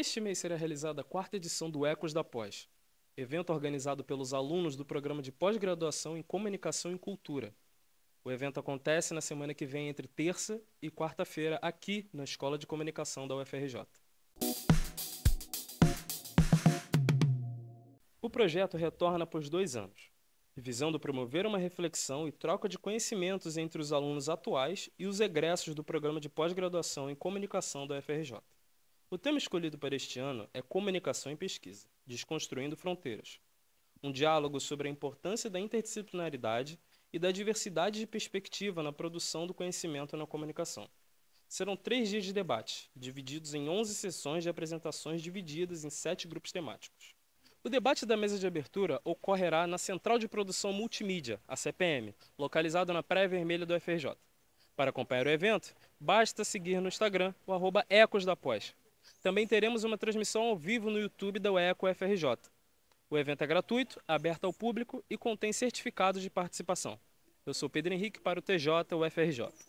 Este mês será realizada a quarta edição do Ecos da Pós, evento organizado pelos alunos do programa de pós-graduação em Comunicação e Cultura. O evento acontece na semana que vem, entre terça e quarta-feira, aqui na Escola de Comunicação da UFRJ. O projeto retorna após dois anos, visando promover uma reflexão e troca de conhecimentos entre os alunos atuais e os egressos do programa de pós-graduação em comunicação da UFRJ. O tema escolhido para este ano é Comunicação e Pesquisa Desconstruindo Fronteiras. Um diálogo sobre a importância da interdisciplinaridade e da diversidade de perspectiva na produção do conhecimento na comunicação. Serão três dias de debate, divididos em 11 sessões de apresentações divididas em sete grupos temáticos. O debate da mesa de abertura ocorrerá na Central de Produção Multimídia, a CPM, localizada na Praia Vermelha do FRJ. Para acompanhar o evento, basta seguir no Instagram o arroba Ecos da Pós, também teremos uma transmissão ao vivo no YouTube da UECO FRJ. O evento é gratuito, aberto ao público e contém certificados de participação. Eu sou Pedro Henrique para o TJ UFRJ.